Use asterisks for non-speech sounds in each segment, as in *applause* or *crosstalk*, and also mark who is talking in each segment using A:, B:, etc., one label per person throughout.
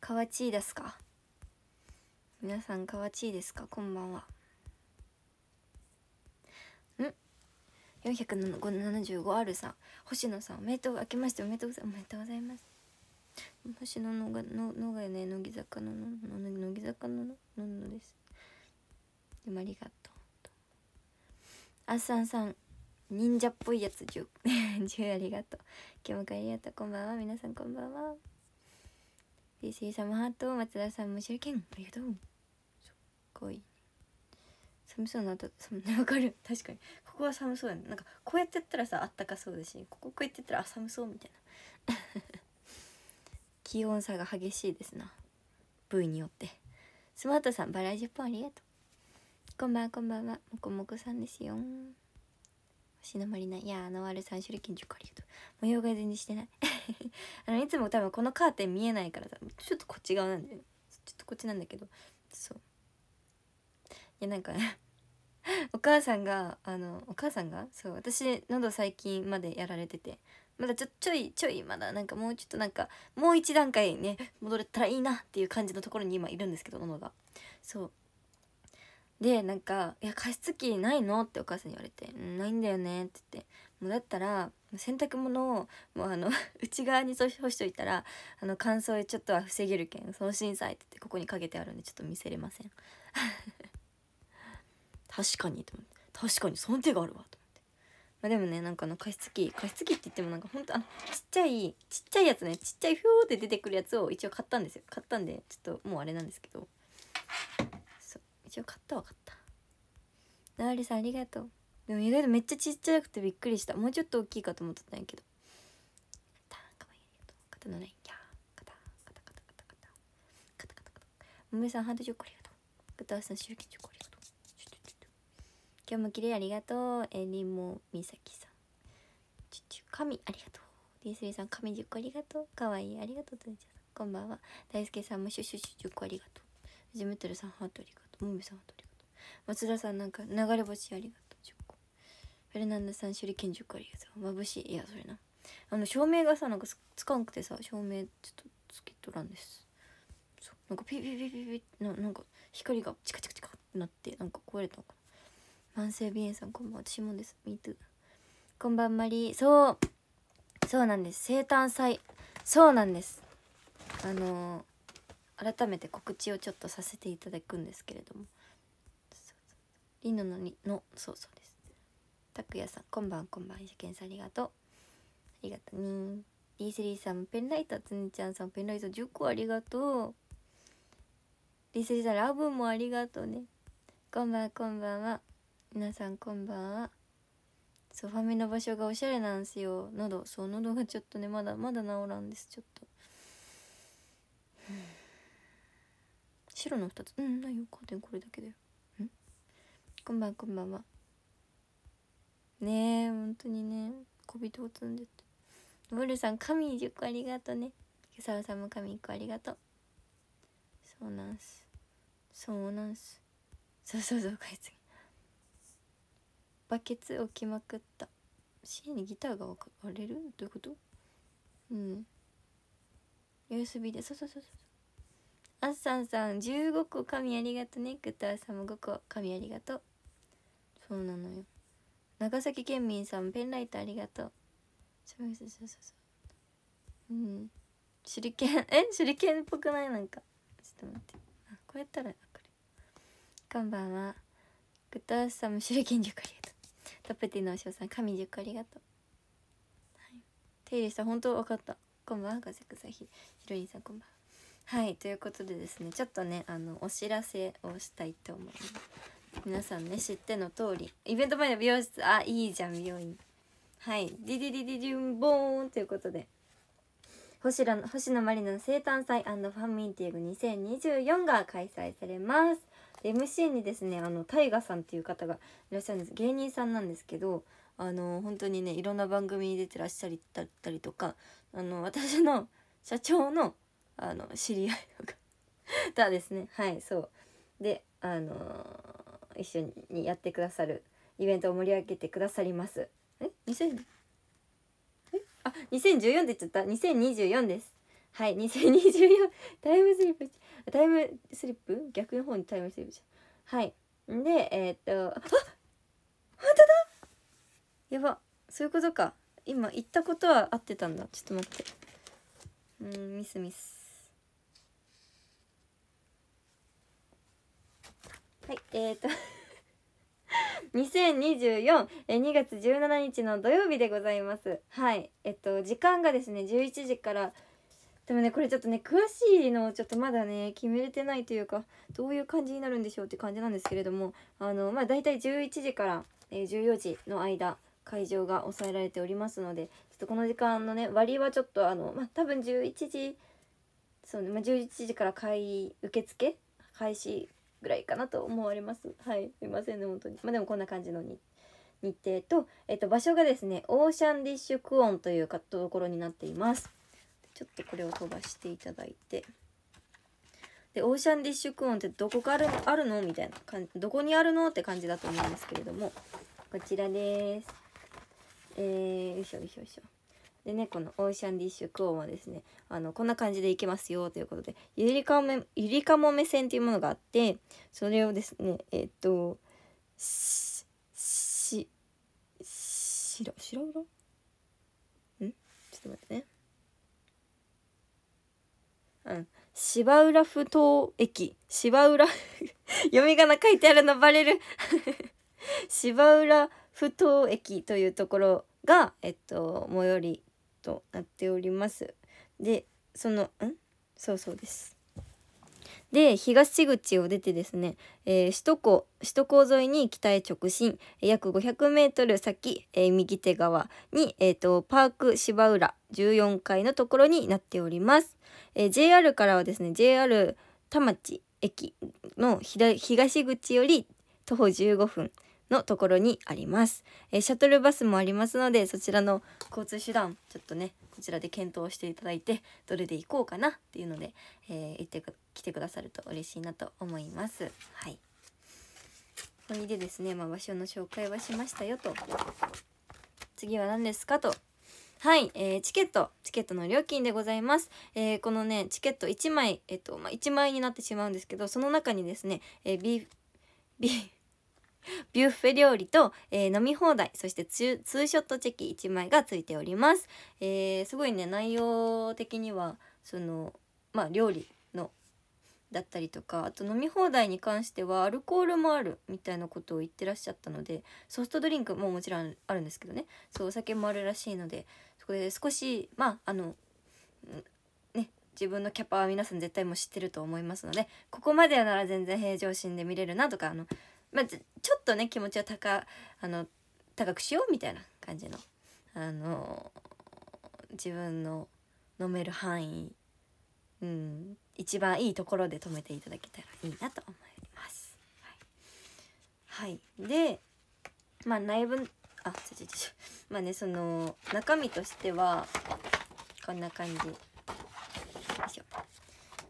A: かわちいですか皆さんかわちいですかこんばんはん475あるさん星野さんおめでとうあけましておめでとうございます星野のがののがね乃木坂ののの乃木坂のののですでもありがとうあっさんさん忍者っぽいやつ10 *laughs* ありがとう今日もありがとうこんばんは皆さんこんばんは平成さんハート松田さんも手裏剣ありがとうすっごい寒そうなと寒いわかる確かにここは寒そうやななんかこうやってやったらさあったかそうだしこここうやってやったらあ寒そうみたいな気温差が激しいですな部位によってスマートさんバラジャポンありがとうこんばんはこんばんはもこもこさんですよしのまりないいやあのあれ3種類建築ありがとう模様替え全然してない *laughs* あのいつも多分このカーテン見えないからさちょっとこっち側なんだよねちょっとこっちなんだけどそういやなんか *laughs* お母さんがあのお母さんがそう私喉最近までやられててまだちょちょいちょいまだなんかもうちょっとなんかもう一段階ね戻れたらいいなっていう感じのところに今いるんですけど喉がそうでなんか「いや加湿器ないの?」ってお母さんに言われて「ないんだよね」って言って「もうだったら洗濯物をもうあの *laughs* 内側に干しといたらあの乾燥ちょっとは防げるけん送信祭」って言ってここにかけてあるんでちょっと見せれません *laughs* 確かにと思って確かにその手があるわと思って、まあ、でもねなんかあの加湿器加湿器って言ってもなんかほんとあのちっちゃいちっちゃいやつねちっちゃいふーって出てくるやつを一応買ったんですよ買ったんでちょっともうあれなんですけど一応買ったは買ったなわりさんありがとうでも意外とめっちゃちっちゃくてびっくりしたもうちょっと大きいかと思ってたんやけど肩かわいいありがとう肩のラインキャー肩肩肩肩肩肩肩肩もめさんハートチョコありがとうグタワさんシューキンチョコありがとう今日も綺麗ありがとうえりもみさきさんちゅちゅ神ありがとう D3 さん神10個ありがとうかわいいありがとうこんばんは大輔さんもシュシュシュ10個ありがとう藤本さんハートありがとうもみさんありがとう松田さんなんか流れ星ありがとうフェルナンダさん手裏剣10個ありがとう眩しいいやそれなあの照明がさなんかつかんくてさ照明ちょっとつけとらんですそうなんかピピピピピななんか光がチカチカチカってなってなんか壊れたのかな慢性鼻炎さんこんばんは私もです m e t こんばんまりそうそうなんです生誕祭そうなんですあのー改めて告知をちょっとさせていただくんですけれどもりののにのそうそうです拓也さんこんばんこんばん石健さんありがとうありがとうに d ーさんペンライトつねちゃんさんペンライト10個ありがとう d ーさんラブもありがとうねこんばんこんばんは皆さんこんばんはそうファミの場所がおしゃれなんですよ喉そう喉がちょっとねまだまだ治らんですちょっと白の2つうんないよカーテンこれだけだよんこんばんこんばんはねえ本当にね小人を積んでてブルさん神10個ありがとうねケサワさんも神1個ありがとうそうなんすそうなんすそうそうそうこいつバケツ置きまくった深夜にギターが割れるどういうことうん USB でそうそうそうそうあっさんさん15個神ありがとうねドアーさんも5個神ありがとうそうなのよ長崎県民さんペンライトありがとうそうそうそうそううん手裏剣 *laughs* え手裏剣っぽくないなんかちょっと待ってあこうやったらこんばんはグッドアッスさんも手裏剣塾ありがとうタプティのおしょうさん神塾ありがとうはい手入れした本当分かったこんばんはガセクサヒヒロインさんこんばんははいということでですねちょっとねあのお知らせをしたいと思います皆さんね知っての通りイベント前の美容室あいいじゃん美容院はいディディディディデンボーンということで星野星野まりなの生誕祭ファンミーティング2024が開催されます MC にですねあのタイガさんっていう方がいらっしゃるんです芸人さんなんですけどあの本当にねいろんな番組に出てらっしゃったりとかあの私の社長のあの知り合いの方 *laughs* ですねはいそうであのー、一緒にやってくださるイベントを盛り上げてくださりますえ2000えあ2014って言っちゃった2024ですはい2024 *laughs* タイムスリップタイムスリップ逆の方にタイムスリップじゃんはいでえー、っとあ *laughs* 本当だやばそういうことか今言ったことは合ってたんだちょっと待ってうんミスミスはい *laughs* えー、っと2024え2月17日の土曜日でございますはいえっと時間がですね11時からでもねこれちょっとね詳しいのをちょっとまだね決めれてないというかどういう感じになるんでしょうって感じなんですけれどもあのまあ大体11時から、え14時の間会場が抑えられておりますのでちょっとこの時間のね割はちょっとあのまあ多分11時そうね、まあ、11時から会受付開始ぐらいかなと思われますはいすいませんね本当にまあでもこんな感じのに日程と、えっと、場所がですねオーシャンディッシュクオンというかところになっていますちょっとこれを飛ばしていただいてでオーシャンディッシュクオンってどこかあるあるのみたいな感じどこにあるのって感じだと思うんですけれどもこちらですえー、よいしょよいしょよいしょでねこのオーシャンディッシュクオンはですねあのこんな感じでいけますよということでゆりかもめゆりかもめ線というものがあってそれをですねえっとしし白白色んちょっと待ってねうん芝浦ふ頭駅芝浦 *laughs* 読み仮名書いてあるのバレる *laughs* 芝浦ふ頭駅というところが、えっと、最寄りとなっておりますでそのんそうそうですで東口を出てですね、えー、首都高首都高沿いに北へ直進約 500m 先、えー、右手側に、えーと、パーク芝浦14階のところになっております、えー、JR からはですね JR 田町駅の東口より徒歩15分のところにあります、えー、シャトルバスもありますのでそちらの交通手段ちょっとねこちらで検討していただいてどれで行こうかなっていうので、えー、行って来てくださると嬉しいなと思います。はい、ここにでですね、まあ、場所の紹介はしましたよと次は何ですかとはい、えー、チケット、チケットの料金でございます。えー、このね、チケット1枚、えっと、まあ、1枚になってしまうんですけど、その中にですね、えー、ビ、ビ、*laughs* ビュッフェ料理と、えー、飲み放題そしてツーショットチェキ1枚がついております、えー、すごいね内容的にはそのまあ料理のだったりとかあと飲み放題に関してはアルコールもあるみたいなことを言ってらっしゃったのでソフトドリンクももちろんあるんですけどねそうお酒もあるらしいのでそこで少しまああの自分のキャパは皆さん絶対も知ってると思いますのでここまでなら全然平常心で見れるなとかあのまあ、ちょっとね気持ちを高あの高くしようみたいな感じの、あの自分の飲める範囲、うん、一番いいところで止めていただけたらいいなと思います。はい、はい、でまあ内部あちょちょちょまあねその中身としてはこんな感じ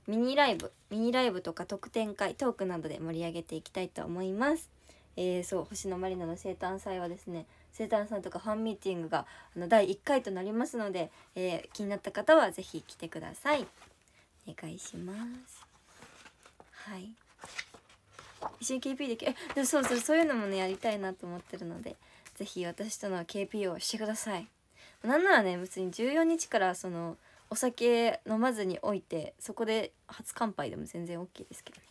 A: ミニライブミニライブとか特典会トークなどで盛り上げていきたいと思います。えー、そう星野まりなの生誕祭はですね生誕祭とかファンミーティングがあの第1回となりますので、えー、気になった方は是非来てください。お願いします。はい一緒 CKP でえでそうそうそういうのもねやりたいなと思ってるので是非私との KP をしてください。なんならね別に14日からそのお酒飲まずに置いてそこで初乾杯でも全然 OK ですけどね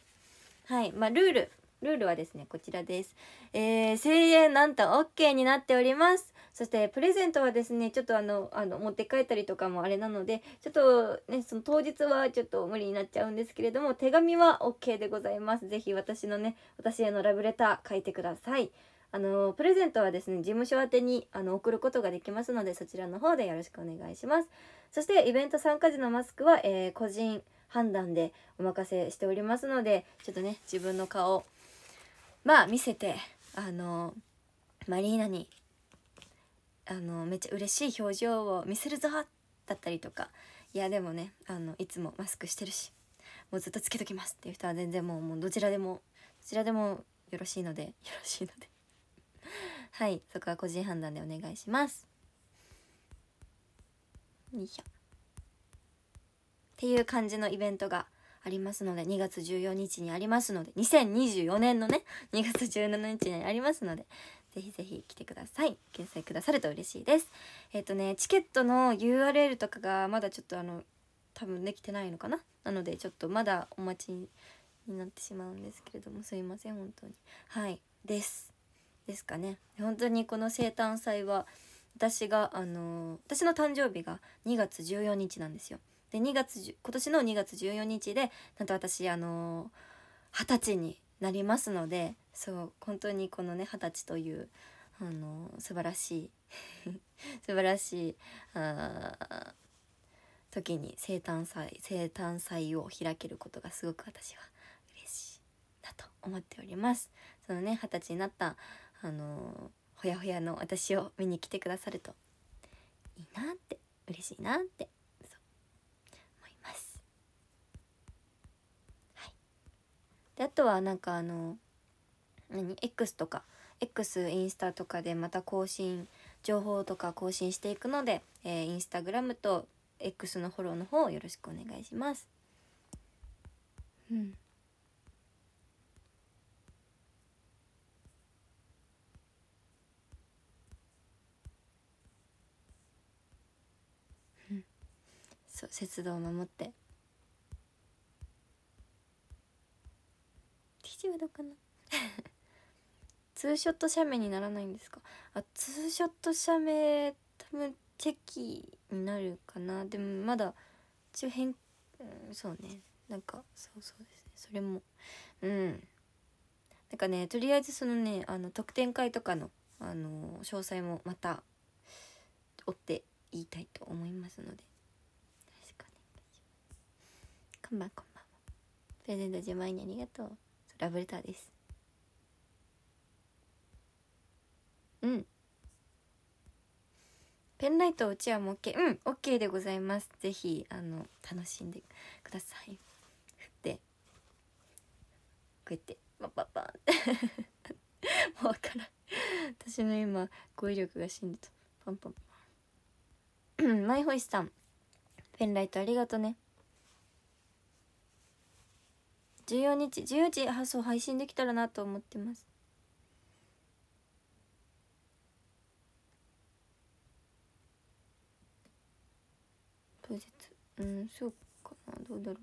A: はいまあルールルールはですねこちらですえー、1000円なんと OK になっておりますそしてプレゼントはですねちょっとあのあの持って帰ったりとかもあれなのでちょっとねその当日はちょっと無理になっちゃうんですけれども手紙は OK でございます是非私のね私へのラブレター書いてくださいあのプレゼントはですね事務所宛てにあの送ることができますのでそちらの方でよろしくお願いしますそしてイベント参加時のマスクは、えー、個人判断でお任せしておりますのでちょっとね自分の顔まあ見せてあのマリーナにあのめっちゃ嬉しい表情を見せるぞだったりとかいやでもねあのいつもマスクしてるしもうずっとつけときますっていう人は全然もうもうどちらでもどちらでもよろしいのでよろしいので *laughs* はいそこは個人判断でお願いしますよいしょっていう感じのイベントがありますので2月14日にありますので2024年のね2月17日にありますのでぜひぜひ来てください掲載くださると嬉しいですえっ、ー、とねチケットの URL とかがまだちょっとあの多分できてないのかななのでちょっとまだお待ちになってしまうんですけれどもすいません本当にはいですですかね本当にこの生誕祭は私があの私の誕生日が2月14日なんですよで2月今年の2月14日でなんと私あの二十歳になりますのでそう本当にこのね二十歳というあの素晴らしい *laughs* 素晴らしいあ時に生誕祭生誕祭を開けることがすごく私は嬉しいなと思っております。そのね二十歳になったあのほやほやの私を見に来てくださるといいなって嬉しいなって思います。はい、であとはなんかあの何 X とか X インスタとかでまた更新情報とか更新していくので、えー、インスタグラムと X のフォローの方よろしくお願いします。うんそう節度を守って父はどうかな *laughs* ツーショット写メにならないんですかあツーショット写メ多分チェキになるかなでもまだ中編、うん、そうねなんかそうそうですねそれもうんなんかねとりあえずそのねあの特典会とかの、あの詳細もまた追って言いたいと思いますのでこんばんこんばんはプレゼント10万円にありがとうラブレターですうんペンライトうちはも OK うん OK でございますぜひあの楽しんでください振ってこうやってパパパンもう分からん私の今語彙力が死んでたパンパンパンマイホイさんペンライトありがとうね14日14時発送配信できたらなと思ってます当日うんそうかなどうだろ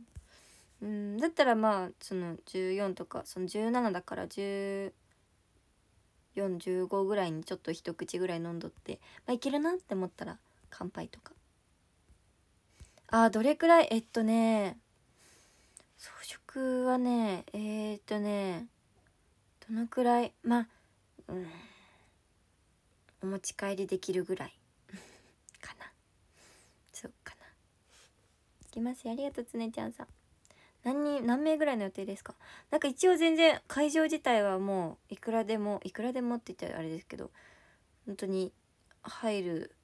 A: ううんだったらまあその14とかその17だから1415ぐらいにちょっと一口ぐらい飲んどって、まあ、いけるなって思ったら乾杯とかああどれくらいえっとね装飾はねえー、っとねどのくらいまあうんお持ち帰りできるぐらい *laughs* かなそうかないきますよありがとうつねちゃんさん何人何名ぐらいの予定ですかなんか一応全然会場自体はもういくらでもいくらでもって言ったらあれですけど本当に入る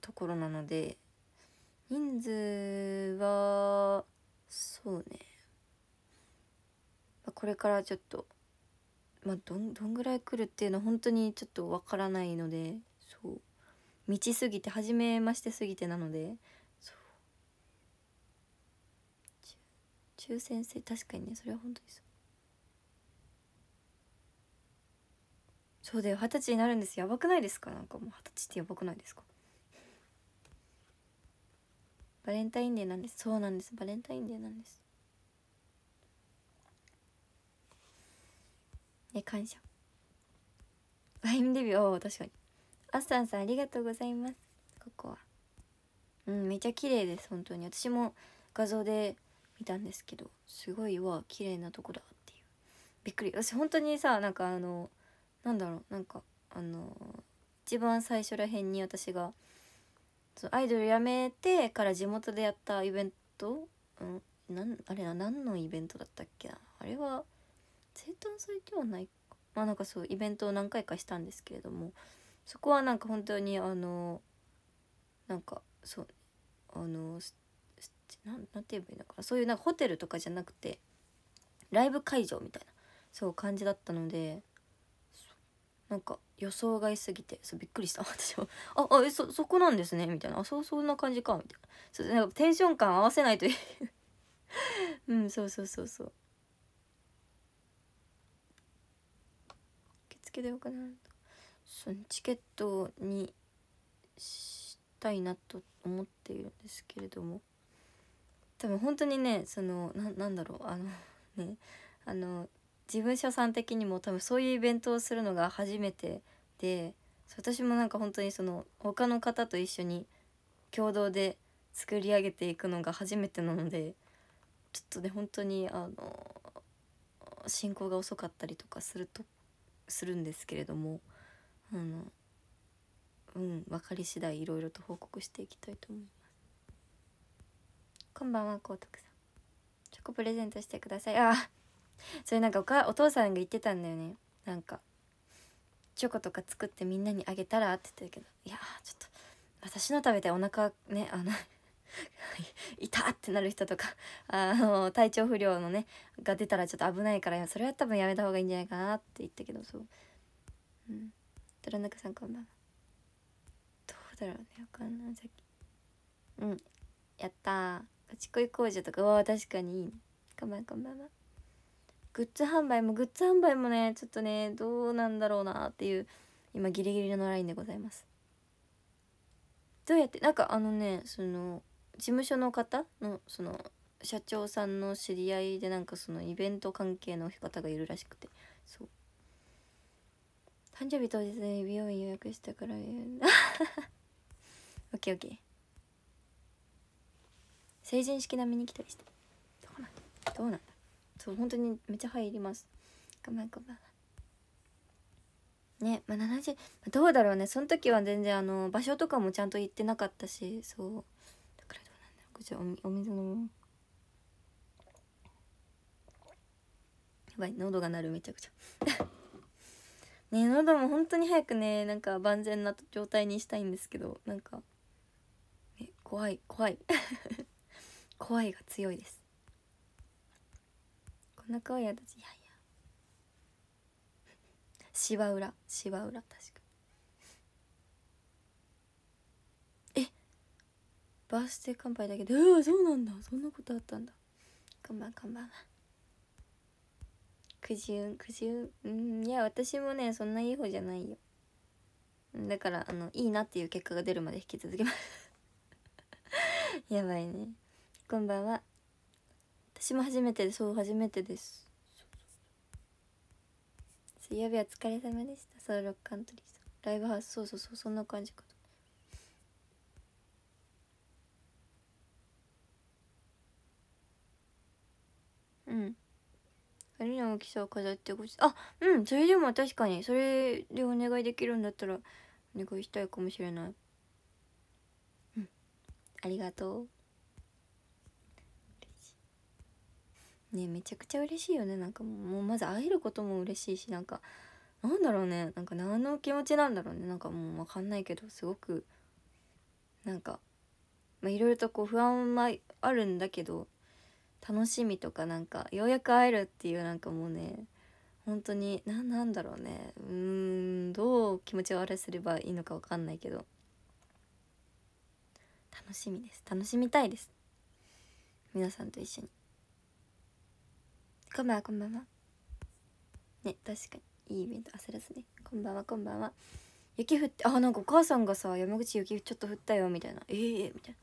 A: ところなので人数はそうねこれからちょっと、まあ、どんどんぐらい来るっていうのは本当にちょっとわからないのでそう道すぎて初めましてすぎてなので中先生確かにねそれは本当にそうそうだよ二十歳になるんですやばくないですかなんかもう二十歳ってやばくないですかバレンタインデーなんですそうなんですバレンタインデーなんですえ感謝ワインデビューお確かにあっさんさんありがとうございますここはうんめちゃ綺麗です本当に私も画像で見たんですけどすごいわ綺麗なとこだっていうびっくり私本当にさなんかあのなんだろうなんかあの一番最初らへんに私がそうアイドル辞めてから地元でやったイベント、うん、なんあれは何のイベントだったっけなあれは生誕祭ではないまあなんかそうイベントを何回かしたんですけれどもそこはなんか本当にあのなんかそうあの何て言えばいいのかなそういうなんかホテルとかじゃなくてライブ会場みたいなそう感じだったのでなんか予想外すぎてそうびっくりした *laughs* 私は「ああえそそこなんですね」みたいな「あそうそんな感じか」みたいなそうなんかテンション感合わせないという *laughs* うんそうそうそうそうけどよくないそのチケットにしたいなと思っているんですけれども多分本当にねそのななんだろうあの *laughs* ねあの自分所さん的にも多分そういうイベントをするのが初めてで私もなんか本当にその他の方と一緒に共同で作り上げていくのが初めてなのでちょっとね本当にあの進行が遅かったりとかするとするんですけれどもあのうん分かり次第いろいろと報告していきたいと思いますこんばんはこうたくさんチョコプレゼントしてくださいあそれなんかおかお父さんが言ってたんだよねなんかチョコとか作ってみんなにあげたらって言ってたけどいやちょっと私の食べてお腹ねあのいたってなる人とか、あの、体調不良のね、が出たらちょっと危ないから、それは多分やめた方がいいんじゃないかなって言ったけど、そう。うん。虎中さんこんばんは。どうだろうね、わかんない、さっき。うん。やったー。ちこい工場とか、わあ、確かにいいね。こんばんこんばんは。グッズ販売も、グッズ販売もね、ちょっとね、どうなんだろうなっていう、今ギリギリのラインでございます。どうやって、なんかあのね、その、事務所の方のその社長さんの知り合いでなんかそのイベント関係の方がいるらしくてそう誕生日当日に美容院予約したからオッケーオッケー成人式並みに来たりしてどうなんだどうなんだそう本当にめっちゃ入りますごめんごめんねまあ70どうだろうねその時は全然あの場所とかもちゃんと行ってなかったしそうお水飲もうやばい喉が鳴るめちゃくちゃ *laughs* ね喉も本当に早くねなんか万全な状態にしたいんですけどなんか、ね、怖い怖い *laughs* 怖いが強いですこんな怖い私いやいや芝浦芝浦確かバースデー乾杯だけどうわそうなんだそんなことあったんだこんばんこんばんはくじゅんくじゅんうんいや私もねそんないい方じゃないよだからあのいいなっていう結果が出るまで引き続けます *laughs* やばいねこんばんは私も初めてそう初めてです水曜日は疲れ様でしたソウルカントリーさんライブハウスそうそうそうそんな感じかうん2人の大きさを飾ってほしいあうんそれでも確かにそれでお願いできるんだったらお願いしたいかもしれないうんありがとうねめちゃくちゃ嬉しいよねなんかもうまず会えることも嬉しいしなんかなんだろうねなんか何の気持ちなんだろうねなんかもう分かんないけどすごくなんかいろいろとこう不安はあるんだけど楽しみとかなんかようやく会えるっていうなんかもうね本当に何なんだろうねうーんどう気持ちをあれすればいいのか分かんないけど楽しみです楽しみたいです皆さんと一緒にこんばんはこんばんはね確かにいいイベント焦らずねこんばんはこんばんは雪降ってあなんかお母さんがさ山口雪ちょっと降ったよみたいなええー、みたいな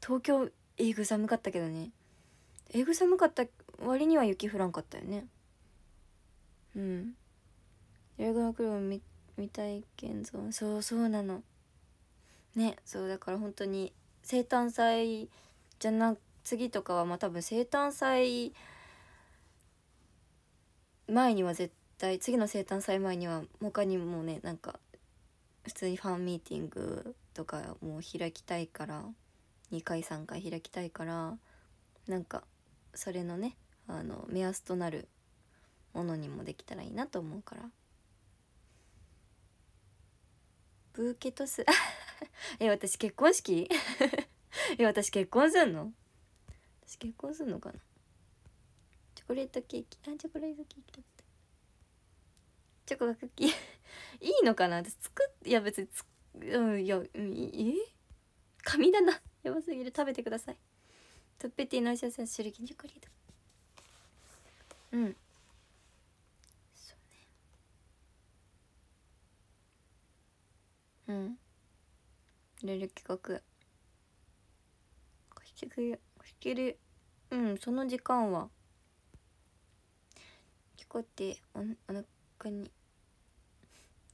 A: 東京えぐ寒かったけどねえぐ寒かった割には雪降らんかったよねうん八そうそうなのねそうだから本当に生誕祭じゃな次とかはまあ多分生誕祭前には絶対次の生誕祭前には他にもねなんか普通にファンミーティングとかもう開きたいから2回3回開きたいからなんかそれのねあの目安となるものにもできたらいいなと思うからブーケトス *laughs* え私結婚式 *laughs* え私結婚すんの私結婚すんのかなチョコレートケーキあチョコレートケーキだったチョコがクッキー *laughs* いいのかな私作っいや別につうんいやえ神棚やばすぎる食べてください특ん히넣으셔서쓰레기뉴클리드응손에응이렇게る弾けるうんその時間は聞こっておおかに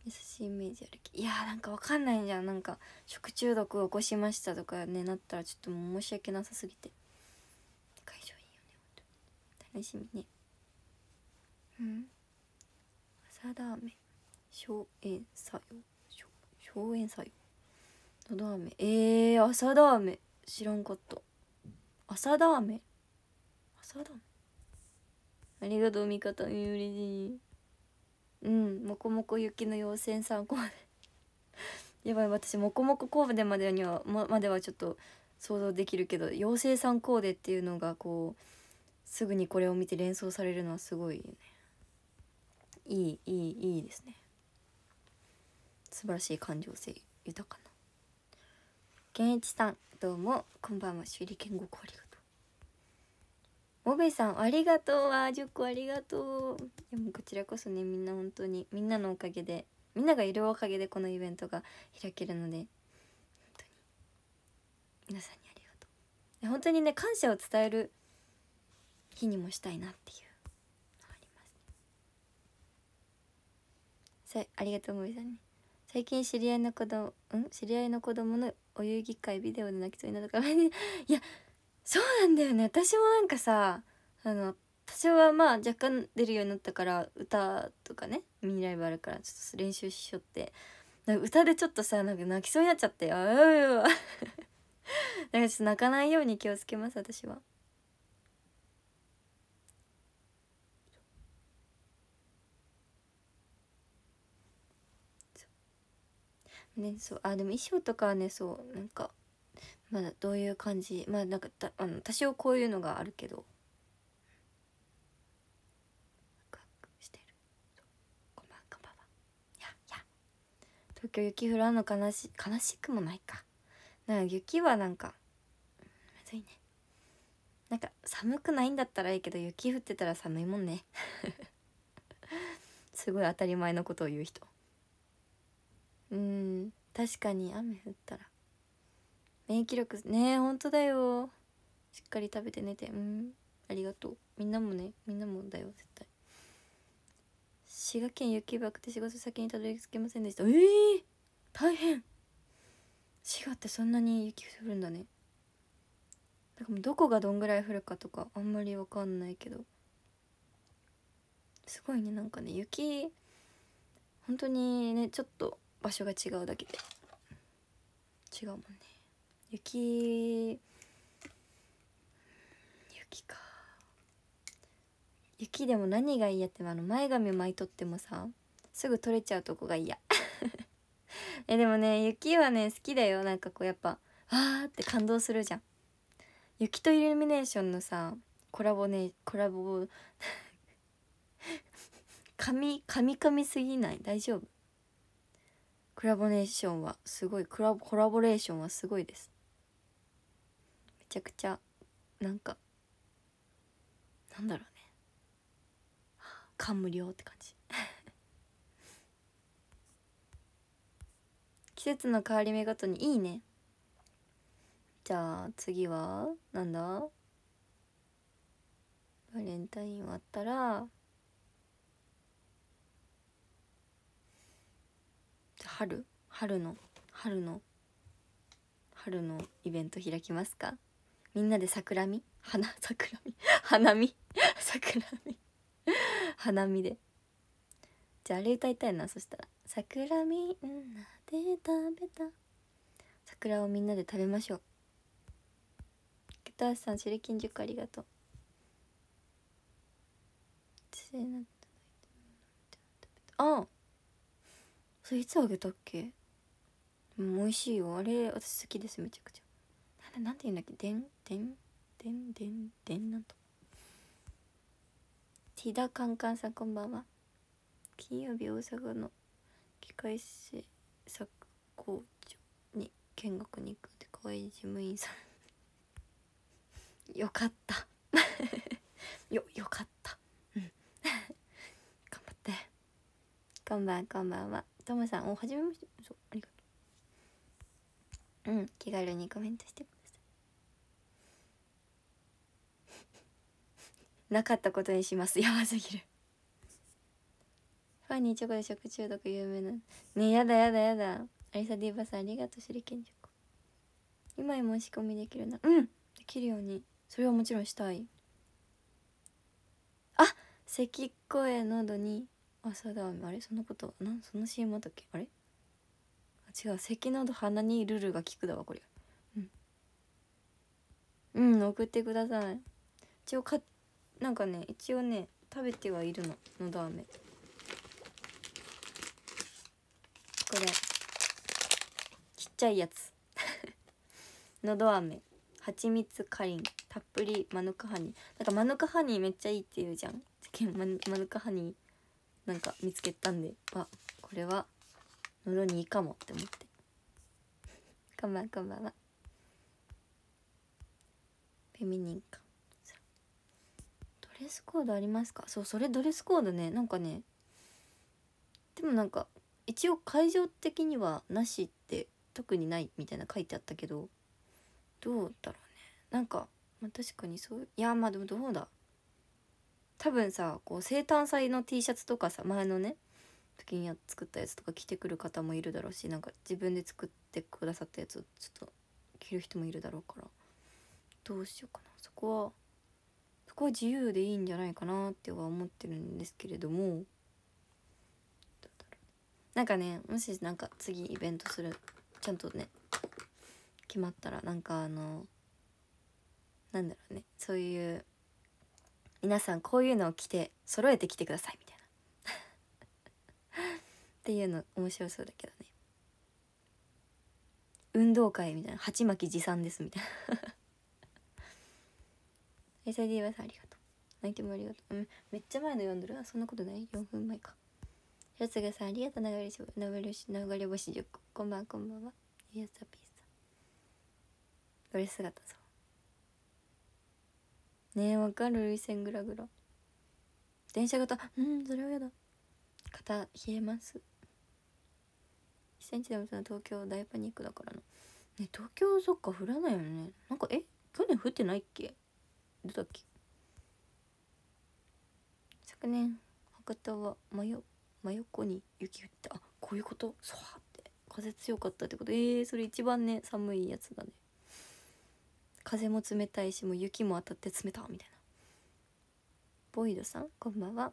A: 優しいイメージあるけいやーなんかわかんないじゃんなんか食中毒起こしましたとかねなったらちょっと申し訳なさすぎて楽しみねうん朝ラーメン消炎作用消炎作用のラーメンえー、朝ラーメン知らんかった朝ラーメン朝ラーメンありがとう味方うん嬉しいうんもこもこ雪の妖精さんこまでやばい私もこもこ神戸までにはままではちょっと想像できるけど妖精さんコーデっていうのがこうすぐにこれを見て連想されるのはすごい、ね、いいいいいいですね素晴らしい感情性豊かな健一さんどうもこんばんは手裏剣ごっこありがとうもべさんありがとうわ10個ありがとうでもこちらこそねみんな本当にみんなのおかげでみんながいるおかげでこのイベントが開けるので本当に皆さんにありがとう本当にね感謝を伝える日にもしたいなっていうありますねありがとう森さん最近知り合いの子供ん知り合いの子供のお遊戯会ビデオで泣きそうになったから *laughs* いやそうなんだよね私もなんかさあの多少はまあ若干出るようになったから歌とかねミニライブあるからちょっと練習しよって歌でちょっとさなんか泣きそうになっちゃってああ *laughs* かちょっと泣かないように気をつけます私はねそうあでも衣装とかはねそうなんかまだどういう感じまあなんかたあの多少こういうのがあるけど東京雪降らんの悲し悲しくもないかなんか雪はなんかむずいねなんか寒くないんだったらいいけど雪降ってたら寒いもんね *laughs* すごい当たり前のことを言う人うん確かに雨降ったら免疫力ねえほんとだよしっかり食べて寝てうんありがとうみんなもねみんなもだよ絶対滋賀県雪ばくて仕事先にたどり着けませんでしたええー、大変滋賀ってそんなに雪降るんだねだからどこがどんぐらい降るかとかあんまりわかんないけどすごいねなんかね雪本当にねちょっと場所が違うだけで違うもんね雪雪か雪でも何が嫌ってあの前髪巻いとってもさすぐ取れちゃうとこが嫌 *laughs* えでもね雪はね好きだよなんかこうやっぱわーって感動するじゃん雪とイルミネーションのさコラボねコラボみ *laughs* 神みすぎない大丈夫コラボレーションはすごいコラコラボレーションはすごいですめちゃくちゃなんかなんだろうね感無量って感じ *laughs* 季節の変わり目ごとにいいねじゃあ次はなんだバレンタイン終わったら春春の春の春のイベント開きますかみんなで桜見花桜見花見桜見花見でじゃああれ歌いたいなそしたら「桜みんなで食べた」桜をみんなで食べましょうケタさんルキン塾ありがとうあそれいつあげたっけ美味しいよあれ私好きですめちゃくちゃなんて言うんだっけでんでんでんでんでんなんとティダカンカンさんこんばんは金曜日大阪の機械製作工場に見学に行くって可愛い事務員さんよかった *laughs* よよかったこんばんこんばんはトムさんおはじめましてそうありがとううん気軽にコメントしてください *laughs* なかったことにしますやばすぎるファンにチョコで食中毒有名なねやだやだやだアリサディーバさんありがとう手裏剣チョコ2枚申し込みできるなうんできるようにそれはもちろんしたいあっ咳声喉に朝だあれそのことなんその CM あったっけあれ違う咳など鼻にルルが効くだわこれうんうん送ってください一応かなんかね一応ね食べてはいるののど飴これちっちゃいやつ *laughs* のど飴蜂蜜かりんたっぷりマヌカハニーなんかマヌカハニーめっちゃいいって言うじゃんマヌカハニーなんか見つけたんであこれはのろにいいかもって思ってこんばんこんばんはフェミニンかドレスコードありますかそうそれドレスコードねなんかねでもなんか一応会場的にはなしって特にないみたいな書いてあったけどどうだろうねなんか、まあ、確かにそういやまあでもどうだ多分さこう生誕祭の T シャツとかさ前のね時に作ったやつとか着てくる方もいるだろうしなんか自分で作ってくださったやつをちょっと着る人もいるだろうからどうしようかなそこはそこは自由でいいんじゃないかなっては思ってるんですけれどもなんかねもしなんか次イベントするちゃんとね決まったらなんかあのなんだろうねそういう皆さんこういうのを着て揃えてきてくださいみたいな *laughs* っていうの面白そうだけどね運動会みたいな鉢巻き持参ですみたいな SID はさんありがとう泣いてもありがとうめっちゃ前の読んでるあそんなことない4分前かシャツがさんありがとう流れ星流れ星塾こんばんこんばんはイエスアピースドレス姿そうねえわかる涙腺グラグラ電車型うんそれはやだ肩冷えます1センチでもその東京大パニックだからなね東京そっか降らないよねなんかえ去年降ってないっけ出たっけ昨年博多は真よ真横に雪降ったあこういうことそわって風強かったってことえー、それ一番ね寒いやつだね風も冷たいしもう雪も当たって冷たみたいなボイドさんこんばんは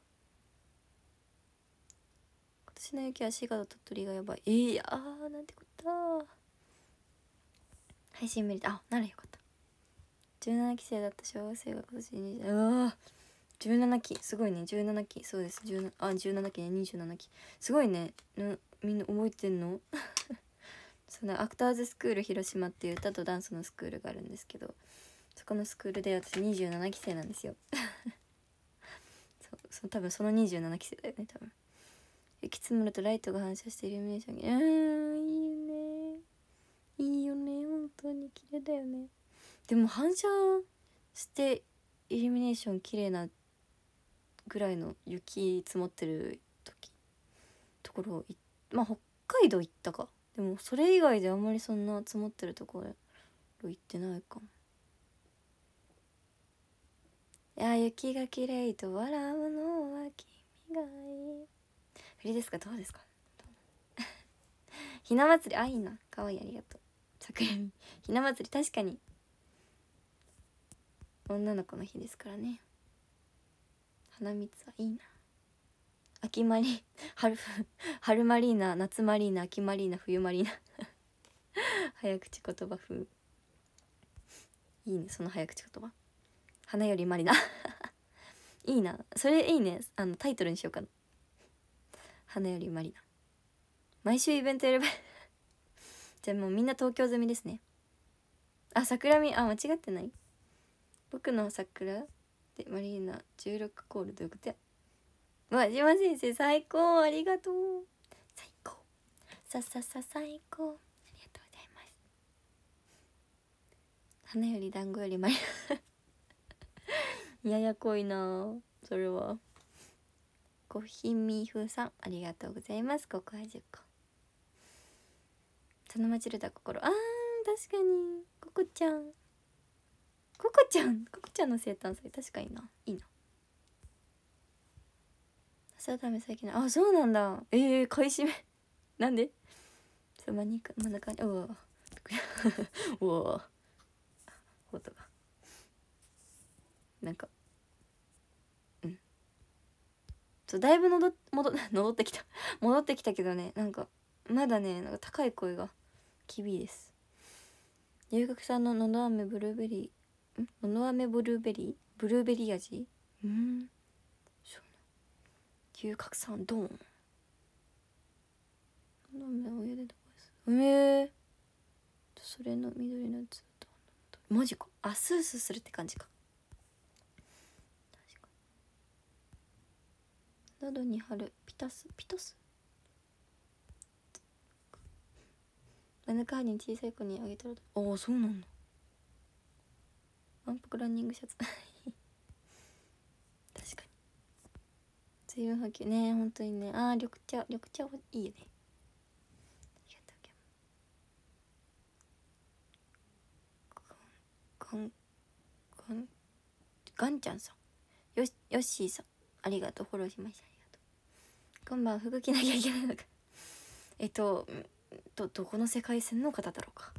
A: 今年の雪は滋賀と鳥取がやばいいやーなんてこと配信無理だあならよかった17期生だった小学生が今年20うわ17期すごいね17期そうです17あ17期ね27期すごいねみんな覚えてんのそのアクターズスクール広島っていう歌とダンスのスクールがあるんですけどそこのスクールで私27期生なんですよ *laughs* そそ多分その27期生だよね多分雪積もるとライトが反射してイルミネーションにうんいいねいいよね本当に綺麗だよねでも反射してイルミネーション綺麗なぐらいの雪積もってる時ところまあ北海道行ったかでもそれ以外であんまりそんな積もってるところ行ってないかもいや雪が綺麗と笑うのは君がいい振りですかどうですかひな祭りあいいなかわいいありがとう桜見ひな祭り確かに女の子の日ですからね花蜜はいいな秋マリ春春マリーナ夏マリーナ秋マリーナ冬マリーナ *laughs* 早口言葉風いいねその早口言葉花よりマリナ *laughs* いいなそれいいねあのタイトルにしようかな花よりマリナ毎週イベントやれば *laughs* じゃあもうみんな東京済みですねあ桜見あ間違ってない僕の桜でマリーナ16コールどういうことや和島先生最高ありがとう最高さささ最高ありがとうございます花より団子より前 *laughs* ややこいなそれはコヒミフさんありがとうございますここは10個そのまちるだ心あー確かにここちゃんここちゃんここちゃんの生誕祭確かにないいな朝食べ先のあそうなんだええー、買い占め *laughs* なんでそう真に真ん中にうわ *laughs* うわ音がなんかうんそうだいぶ戻戻 *laughs* 戻ってきた戻ってきたけどねなんかまだねなんか高い声がきびです留学さんののど飴ブルーベリーんのど飴ブルーベリーブルーベリー味うん牛角さんドン梅えそれの緑のやつだマジかあスースーするって感じかなどに貼るピタスピタスラヌカーニ小さい子にあげたらああそうなんだ満腹ランニングシャツ水分補給ね本当にねああ緑茶緑茶いいよねこんこんガンちゃんさんよしよっしーさんありがとうフォローしましたありがとうこんばん服着なきゃいけないのか *laughs* えっとどどこの世界線の方だろうか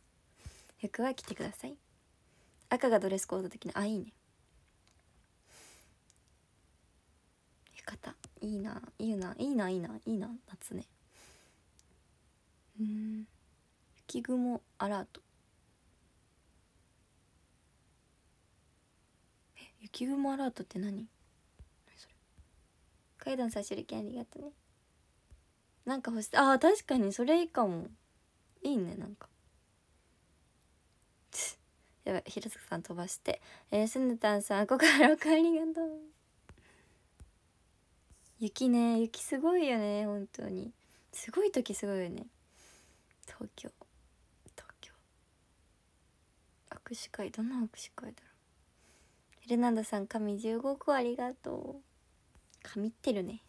A: *laughs* 服は着てください赤がドレスコード的なあいいねいいないいないいないいないいな夏ねうん雪雲アラートえ雪雲アラートって何階段差しるけんありがとねなんか欲しいあー確かにそれいいかもいいねなんか *laughs* やばい平塚さん飛ばしてえー、すぬたんさんここからおかありがとう雪ね雪すごいよね本当にすごい時すごいよね東京東京握手会どんな握手会だろうェルナンドさん神15個ありがとう神ってるね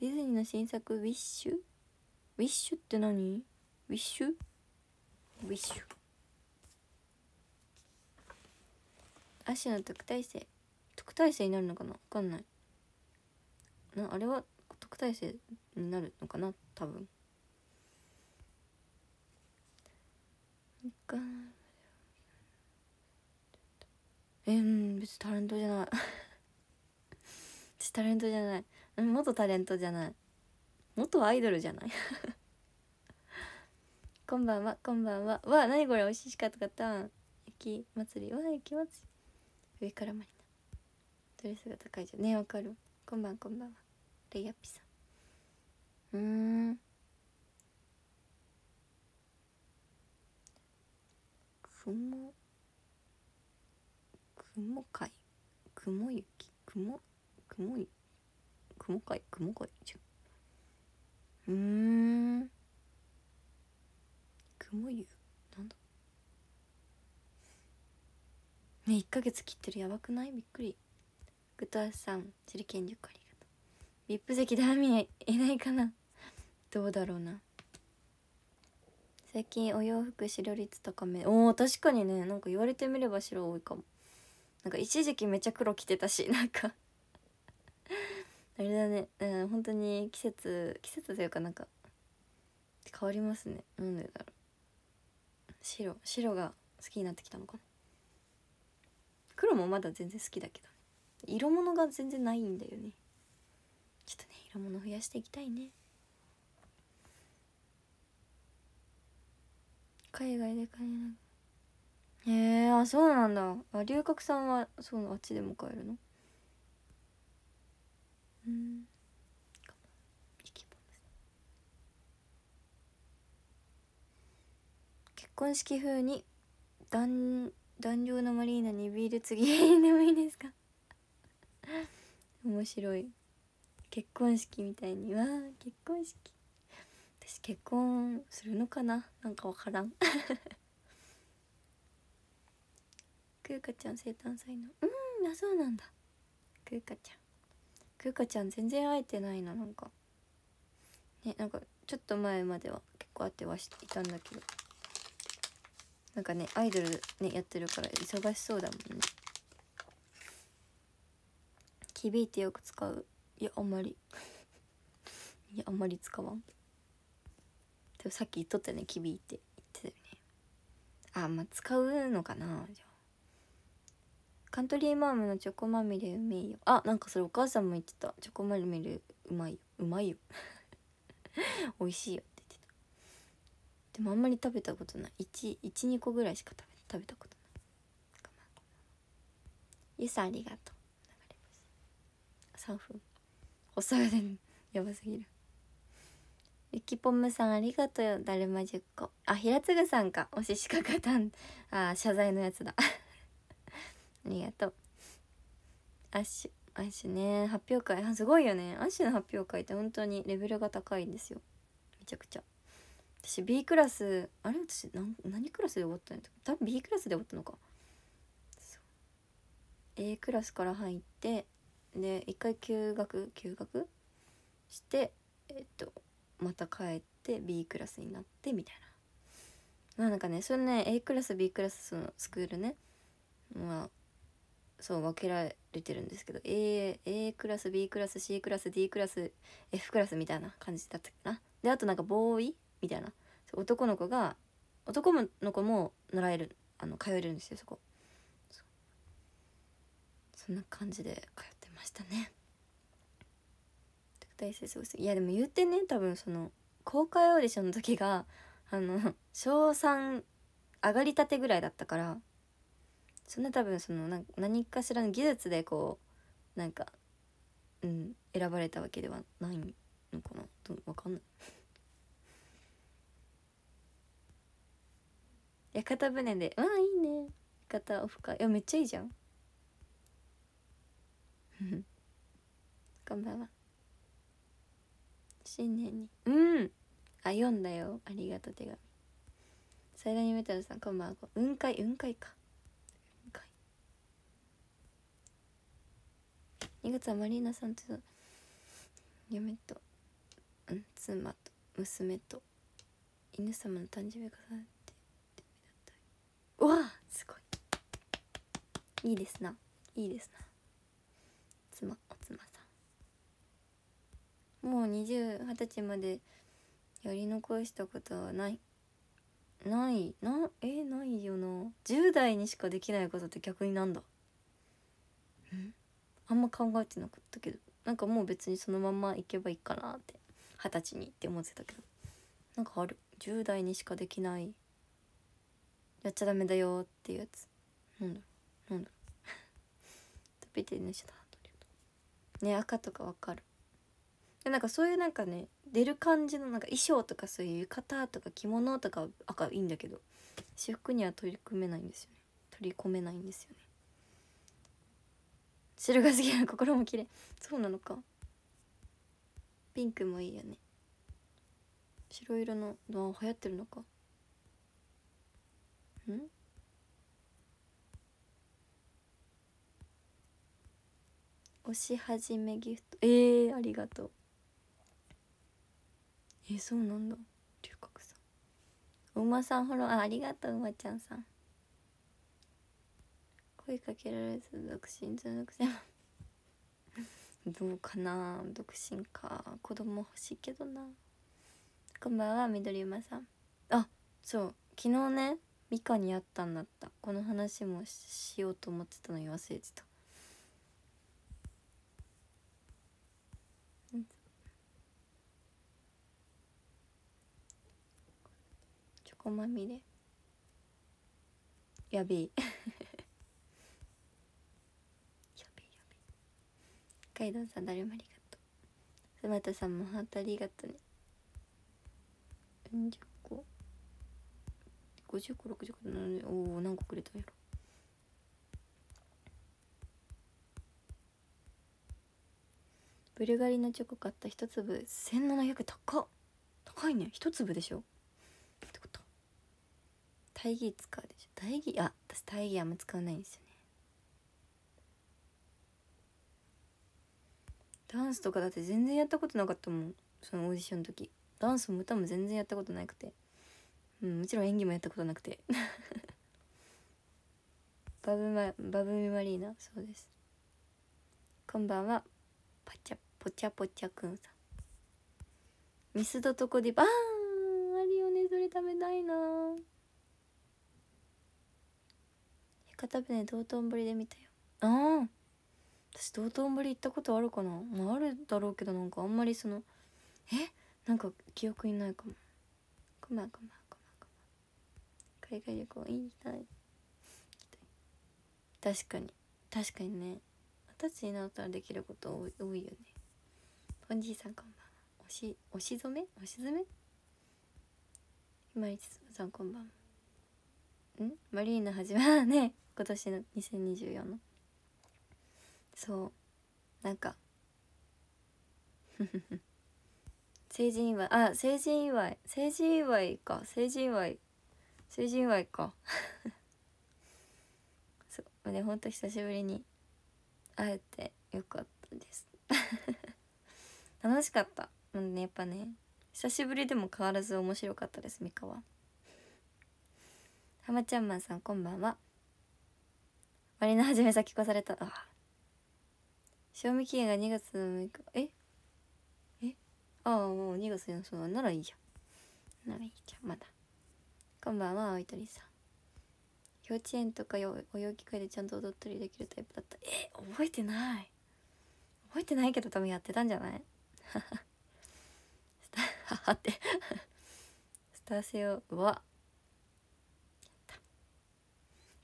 A: ディズニーの新作「ウィッシュ」「ウィッシュ」って何ウィッシュウィッシュアシュの特待生特待生になるのかなわかんないなあれは特待生になるのかな多分えん別にタレントじゃない *laughs* 私タレントじゃない元タレントじゃない元アイドルじゃない *laughs* こんばんはこんばんはわ何これおいしかとかった雪祭りわ雪祭り上からまりドレスが高いじゃんねわかるこんばんこんばんはレイアッピさんうん雲雲海雲雪雲雲雪雲海雲海じゃんうん雲湯なんだね1ヶ月切ってるやばくないびっくりグッドアスさんチケ手裏剣クありがとう VIP 席ダーミーいないかなどうだろうな最近お洋服白率高めおお確かにねなんか言われてみれば白多いかもなんか一時期めっちゃ黒着てたし *laughs* なんかあれだねうん本当に季節季節というかなんか変わりますねなんでだろう白白が好きになってきたのかな黒もまだ全然好きだけど色物が全然ないんだよねちょっとね色物増やしていきたいね海外で買えないへえー、あそうなんだあ龍角さんはそうあっちでも買えるのうん結婚式風に壇上のマリーナにビール次でもいいですか *laughs* 面白い結婚式みたいにわ結婚式私結婚するのかななんかわからんク *laughs* うカちゃん生誕祭のうんあそうなんだクうカちゃんクうカちゃん全然会えてないななんかねなんかちょっと前までは結構会ってはしいたんだけどなんかねアイドルねやってるから忙しそうだもんね響いてよく使ういやあんまりいやあんまり使わんでもさっき言っとったよね響いて言ってたよねあまあ使うのかなじゃあカントリーマームのチョコまみれうめいよあなんかそれお母さんも言ってたチョコまみれうまいようまいよ *laughs* 美味しいよって言ってたでもあんまり食べたことない12個ぐらいしか食べ食べたことないゆさありがとう3分細いでんやばすぎるゆきぽむさんありがとうよだるま10個あ平次さんかおししかかたんあ謝罪のやつだ *laughs* ありがとうアッシュアッシュね発表会あすごいよねアッシュの発表会って本当にレベルが高いんですよめちゃくちゃ私 B クラスあれ私何何クラスで終わったんだ多分 B クラスで終わったのか A クラスから入ってで一回休学休学してえっとまた帰って B クラスになってみたいなまあなんかねそれね A クラス B クラスのスクールねまあそう分けられてるんですけど A, A クラス B クラス C クラス D クラス F クラスみたいな感じだったかなであとなんかボーイみたいな男の子が男の子も習えるあの通えるんですよそこそんな感じで通ってしたね特待生すごいいやでも言ってね多分その公開オーディションの時があの小3上がりたてぐらいだったからそんな多分その何かしらの技術でこうなんかうん選ばれたわけではないのかな分かんない *laughs* 屋形船で「わいいね」屋形オフ会いやめっちゃいいじゃん *laughs* こんばんは新年にうんあ読んだよありがとう手紙最大にメタルさんこんばんは雲海雲海か2月はマリーナさんと嫁と、うん、妻と娘と犬様の誕生日が重なってうわすごいいいですないいですな妻お妻さんもう二十二十歳までやり残したことはないないなえないよな10代にしかできないことって逆になんだんあんま考えてなかったけどなんかもう別にそのままいけばいいかなって二十歳にって思ってたけどなんかある10代にしかできないやっちゃダメだよっていうやつなんだなんだ食べてるのしだね赤とかわかるでなんかそういうなんかね出る感じのなんか衣装とかそういう浴衣とか着物とか赤いいんだけど私服には取り組めないんですよね取り込めないんですよね白が好きな心も綺麗そうなのかピンクもいいよね白色のの流行ってるのかんし始めギフトえー、ありがとうえー、そうなんだ龍角さんお馬さんフォローあありがとう馬ちゃんさん声かけられず独身続くじゃんどうかな独身か子供欲しいけどなこんばんは緑馬さんあそう昨日ね美香に会ったんだったこの話もしようと思ってたのに忘れてたこまみれやべえ *laughs* やべえやべえカイさん誰もありがとうスマタさんもハートありがとうね40個50個60個70おお何個くれたやろブルガリのチョコ買った一粒1700高っ高いね一粒でしょ大義使うでしょ大義あ私大義あんま使わないんですよねダンスとかだって全然やったことなかったもんそのオーディションの時ダンスも歌も全然やったことなくてうんもちろん演技もやったことなくて *laughs* バブマバブミマリーナそうですこんばんはパチャポチャポチャくんさんミスドとこでバーンあるよねそれ食べたいな片船道頓堀で見たよああ私道頓堀行ったことあるかなまああるだろうけどなんかあんまりそのえなんか記憶にないかもこまこまこまこま海外旅行行きたい確かに確かにね私になったらできること多いよねおじいさんこんばんはおしおし染めおし染めひまりちさんこんばんはんマリーナはじめね今年の2024のそうなんか *laughs* 成人祝いあ成人祝い成人祝いか成人祝い成人祝いか *laughs* そうねほんと久しぶりに会えてよかったです *laughs* 楽しかったもんねやっぱね久しぶりでも変わらず面白かったです美香は。浜ちゃんまんさんこんばんはマリナはじめ先越された。賞味期限が2月の6日。ええああ、もう2月のそうならいいじゃん。ならいいじゃん、まだ。こんばんは、おいとりさん。幼稚園とかよお遊戯会でちゃんと踊ったりできるタイプだったえ覚えてない覚えてないけど多分やってたんじゃないはスター *laughs* って *laughs* スター性をうわ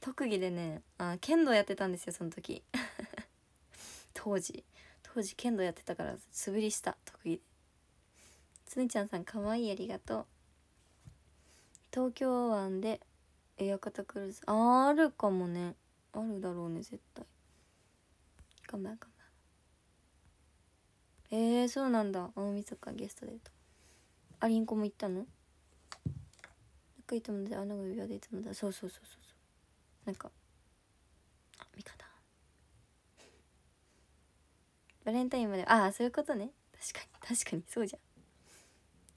A: 特技でねあ剣道やってたんですよその時 *laughs* 当時当時剣道やってたから素振りした特技つねちゃんさんかわいいありがとう東京湾でエカタクルーズああるかもねあるだろうね絶対頑張れ頑張れえー、そうなんだ大晦日ゲストでとありんこも行ったの仲いい友であの指輪でいつもだそうそうそうそうなんかあ味方バレンタインまでああそういうことね確かに確かにそうじゃん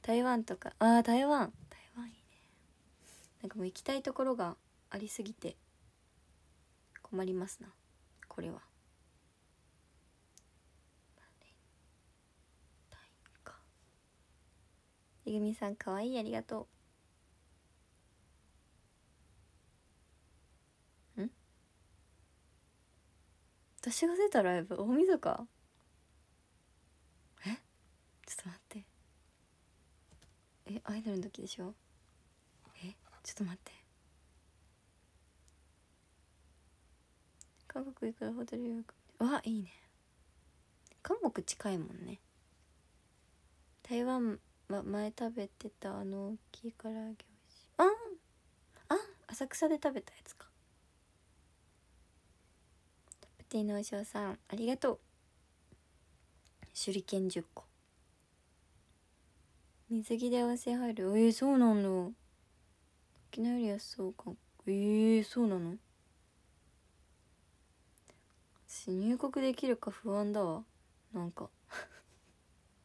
A: 台湾とかああ台湾台湾いいねなんかもう行きたいところがありすぎて困りますなこれは。えぐみさんかわいいありがとう私が出たライブ大晦日えちょっと待ってえアイドルの時でしょえちょっと待って韓国行くらホテル予約わいいね韓国近いもんね台湾は前食べてたあの大きい唐揚げ美味しいあんあん浅草で食べたやつかティのおしょうさんありがとう手裏剣10個水着で合わせ入るえー、そうなんだ沖縄より安そうかえー、そうなの私入国できるか不安だわなんか *laughs*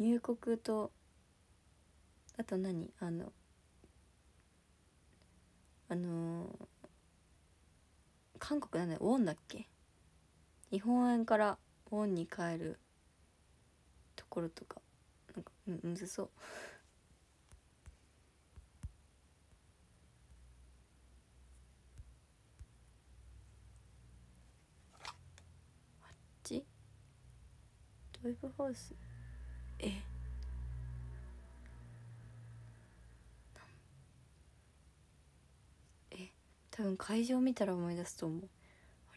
A: 入国とあと何あのあのー、韓国なんだウォンだっけ日本円からウォンに変えるところとかなんかむむずそうあっちドイブハウスええ多分会場見たら思い出すと思う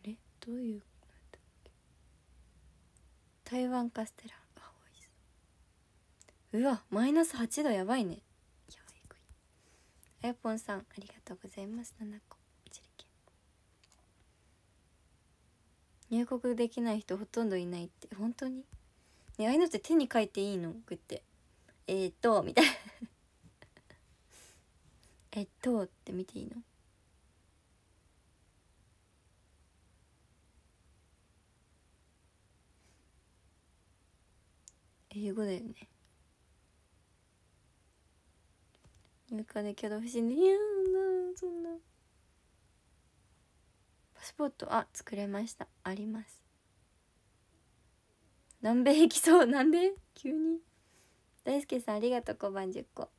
A: あれどういう台湾カステラあおいしうわマイナス8度やばいねやばいこいあやぽんさんありがとうございます7個入国できない人ほとんどいないって本当にねああいうのって手に書いていいのこってえー、っとみたいな *laughs* えっとって見ていいの英語だよね入でキャラ欲しいねいやそんなパスポートあ作れましたあります南米行きそうなんで急に大輔さんありがとう小判10個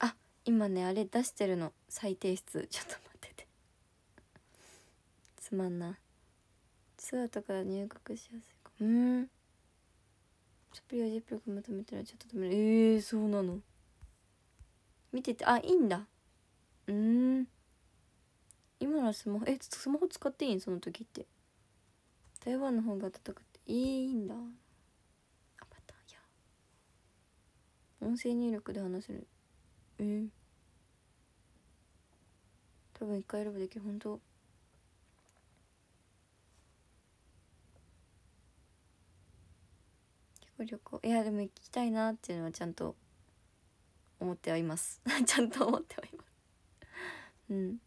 A: あ今ねあれ出してるの再提出ちょっと待っててつまんな姿から入国しやすいうんサプリを10分とめたらちょっと止めるええー、そうなの見ててあいいんだうん今のスマホえスマホ使っていいんその時って台湾の方が暖かくていいんだあまたや音声入力で話せるえー、多分1回選ぶだけ本当旅行いやでも行きたいなっていうのはちゃんと思ってはいます *laughs* ちゃんと思ってはいますうん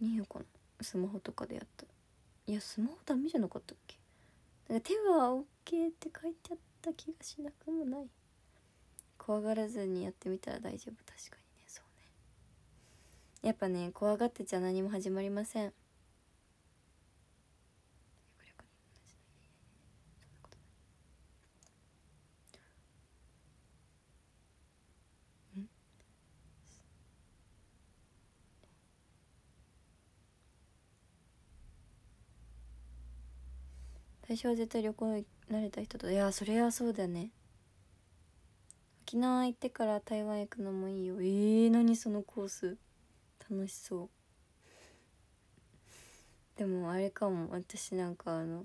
A: 見よかなスマホとかでやったいやスマホダメじゃなかったっけなんか手は OK って書いてあった気がしなくもない怖がらずにやってみたら大丈夫確かにねそうねやっぱね怖がってちゃ何も始まりません最初は絶対旅行慣れた人といやそれはそうだね沖縄行ってから台湾行くのもいいよえー、何そのコース楽しそうでもあれかも私なんかあの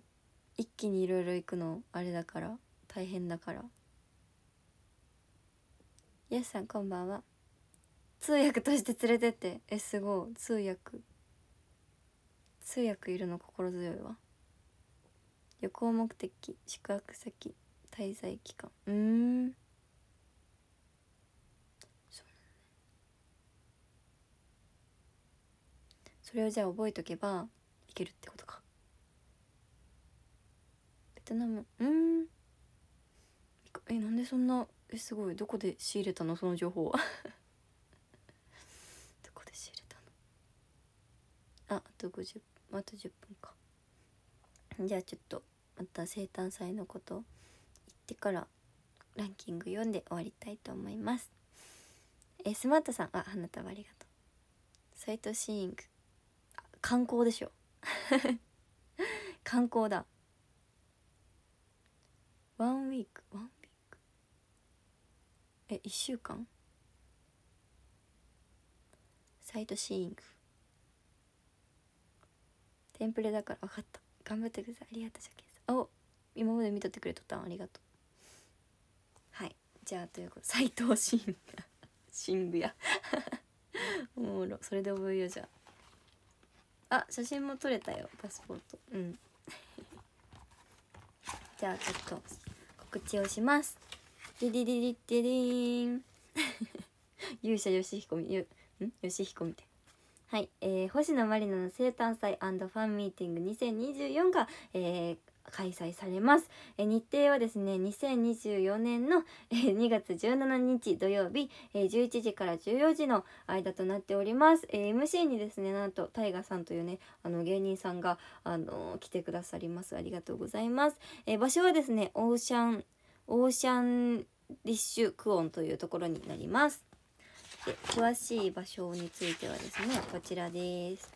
A: 一気にいろいろ行くのあれだから大変だからやすさんこんばんは通訳として連れてってえすごい通訳通訳いるの心強いわ旅行目的宿泊先滞在期間うんそう、それをじゃあ覚えとけばいけるってことかベトナムうんえなんでそんなえすごいどこで仕入れたのその情報は *laughs* どこで仕入れたのああと50あと10分かじゃあちょっとまた生誕祭のこと言ってからランキング読んで終わりたいと思います。えスマートさんあ花束ありがとう。サイトシーイング観光でしょ観光だ。ワンウィークワンウィークえ1週間サイトシーイングテンプレだから分かった頑張ってくださいありがとうシャケさんお今まで見とってくれとったんありがとうはいじゃあということで斎藤慎が *laughs* 慎吾やおもろそれで覚えようじゃああ写真も撮れたよパスポートうん *laughs* じゃあちょっと告知をしますディディディディディーン *laughs* 勇者よしひこみよんよしひこみたいはい、えー、星野まりなの生誕祭ファンミーティング2024が、えー、開催されます、えー、日程はですね2024年の、えー、2月17日土曜日、えー、11時から14時の間となっております、えー、MC にですねなんと taiga さんというねあの芸人さんが、あの来てくださりますありがとうございます、えー、場所はですねオーシャンオーシャンリッシュクオンというところになります詳しい場所についてはですねこちらです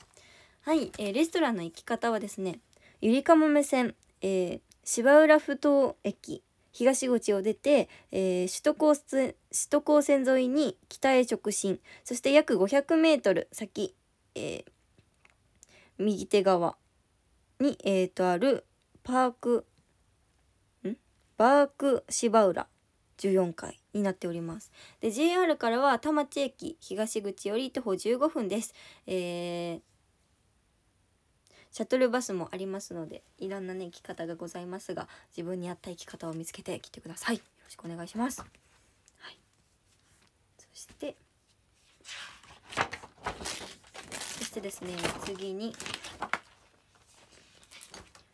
A: はい、えー、レストランの行き方はですねゆりかもめ線、えー、芝浦ふ頭駅東口を出て、えー、首都高首都高線沿いに北へ直進そして約 500m 先、えー、右手側に、えーとあるパークんバーク芝浦14階になっております。で JR からは田町駅東口より徒歩15分です。えーシャトルバスもありますのでいろんなね生き方がございますが自分に合った生き方を見つけてきてくださいよろしくお願いします、はい、そしてそしてですね次に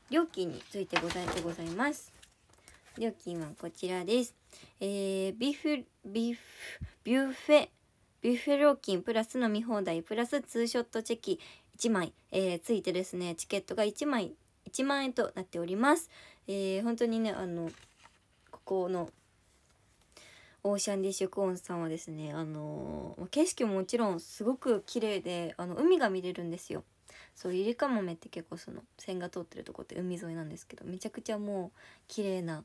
A: 料金についてございます料金はこちらです。えー、ビフ、ビフ、ビュッフェ、ビュッフェ料金プラス飲み放題プラスツーショットチェキ1枚、えー、ついてですね、チケットが1枚、1万円となっております。えー、本当にね、あの、ここのオーシャンディッシュコーンさんはですね、あのー、景色ももちろんすごく綺麗であの海が見れるんですよ。そうゆりかもめって結構その線が通ってるとこって海沿いなんですけどめちゃくちゃもう綺麗な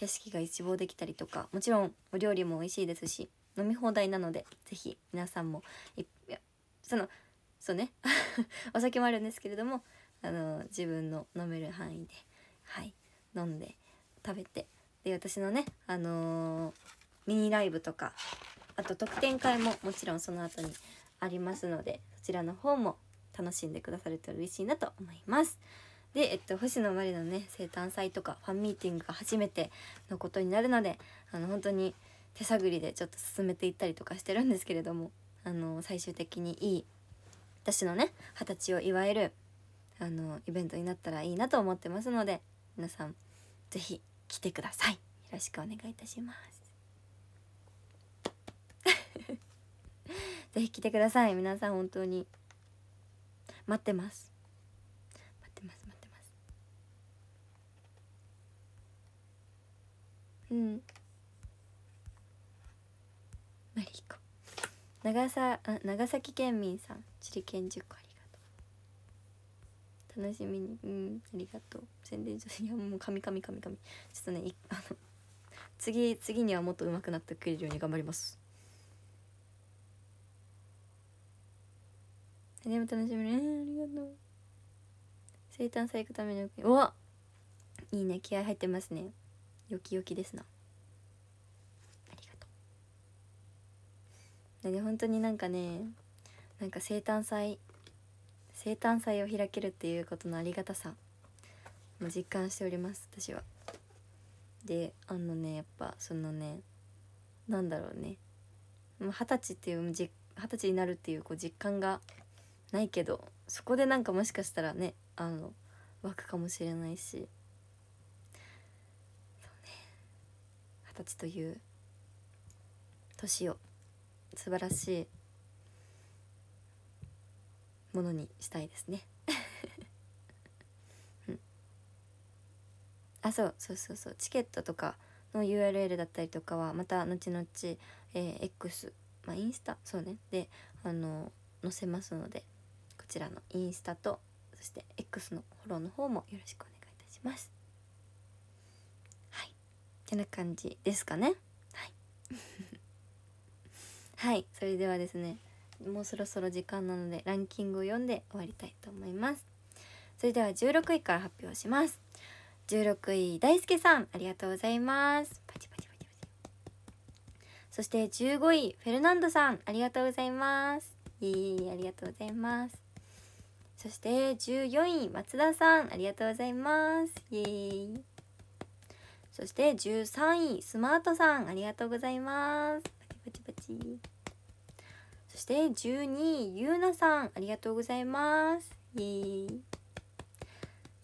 A: 景色が一望できたりとかもちろんお料理も美味しいですし飲み放題なので是非皆さんもいやそのそうね *laughs* お酒もあるんですけれどもあの自分の飲める範囲ではい飲んで食べてで私のねあのー、ミニライブとかあと特典会ももちろんその後にありますのでそちらの方も楽しんでくださると嬉しいなと思います。で、えっと、星野真里のね生誕祭とかファンミーティングが初めてのことになるのであの本当に手探りでちょっと進めていったりとかしてるんですけれどもあの最終的にいい私のね二十歳を祝えるあのイベントになったらいいなと思ってますので皆さん是非来てくださいよろしくお願いいたします是非 *laughs* 来てください皆さん本当に待ってますうんマリコ長さあ長崎県民さん地理研塾ありがとう楽しみにうんありがとう宣伝上いやもうかみかみちょっとねい *laughs* あの次次にはもっと上手くなってくれるように頑張りますでも楽しみね、えー、ありがとう生誕祭行くためのおわいいね気合入ってますねよきよきですなありがとうで本当になんかねなんか生誕祭生誕祭を開けるっていうことのありがたさも実感しております私はであのねやっぱそのねなんだろうね二十歳っていう二十歳になるっていうこう実感がないけどそこでなんかもしかしたらねあの湧くかもしれないし二十歳という年を素晴らしいものにしたいですね *laughs* うん、あそうそうそうそうチケットとかの URL だったりとかはまた後々、えー、X まあインスタそうねであの載せますのでこちらのインスタとそして X のフォローの方もよろしくお願いいたしますてな感じですかねはい *laughs* はいそれではですねもうそろそろ時間なのでランキングを読んで終わりたいと思いますそれでは16位から発表します16位大輔さんありがとうございますパチパチパチパチそして15位フェルナンドさんありがとうございますいいありがとうございますそして14位松田さんありがとうございますイエーイそして13位スマートさんありがとうございますパチパチパチそして12位ゆうなさんありがとうございますイエーイ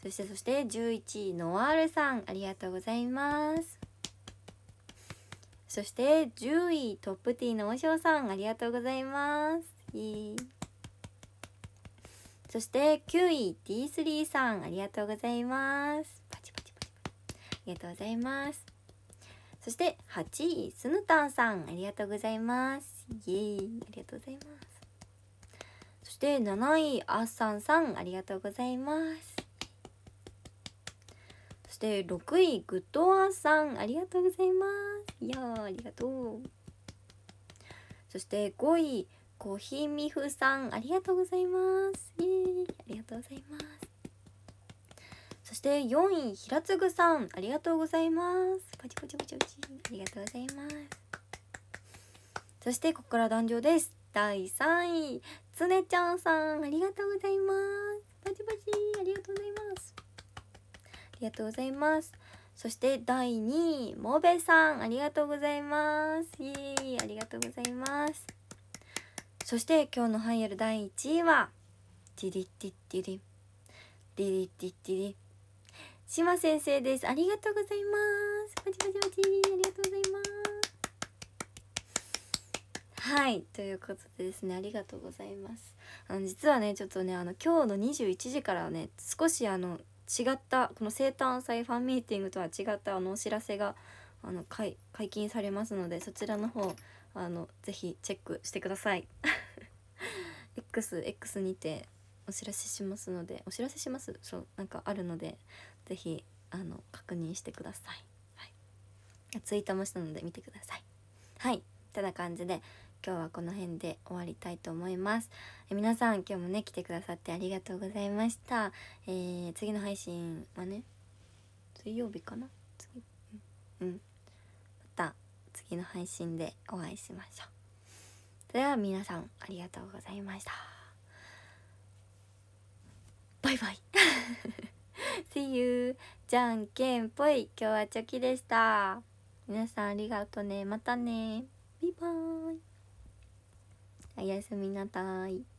A: そしてそして11位ノワールさんありがとうございますそして10位トップティーのおしょうさんありがとうございますイエーイそして9位 D3 さんありがとうございますありがとうございます。そして8位、スヌタンさん、ありがとうございます。イエーイ、ありがとうございます。そして7位、あっさんさん、ありがとうございます。そして6位、グッドアーさん、ありがとうございます。いやー、ありがとう。そして5位、コヒミフさん、ありがとうございます。イエーイ、ありがとうございます。して4位平嗣さんありがとうございますパチパチパチパチありがとうございますそしてここから壇上です第3位つねちゃんさんありがとうございますパチパチありがとうございますありがとうございますそして第2位もべさんありがとうございますイエーイありがとうございますそして今日のハイエル第1位はディリィディディディディディディディ島先生です。ありがとうございます。パチパチパチ。ありがとうございます。はい。ということでですね、ありがとうございます。あの、実はね、ちょっとね、あの、今日の二十一時からね、少しあの、違った、この生誕祭ファンミーティングとは違ったあの、お知らせが、あの、解禁されますので、そちらの方、あの、ぜひチェックしてください。*laughs* X、X にてお知らせしますので、お知らせしますそう、なんかあるので、ぜひあの確認してください、はい、ツイートもしたので見てくださいはいてな感じで今日はこの辺で終わりたいと思いますえ皆さん今日もね来てくださってありがとうございました、えー、次の配信はね水曜日かな次うんまた次の配信でお会いしましょうでは皆さんありがとうございましたバイバイ *laughs* See you! じゃんけんぽい今日はチョキでした皆さんありがとねまたねバイバーイおやすみなさい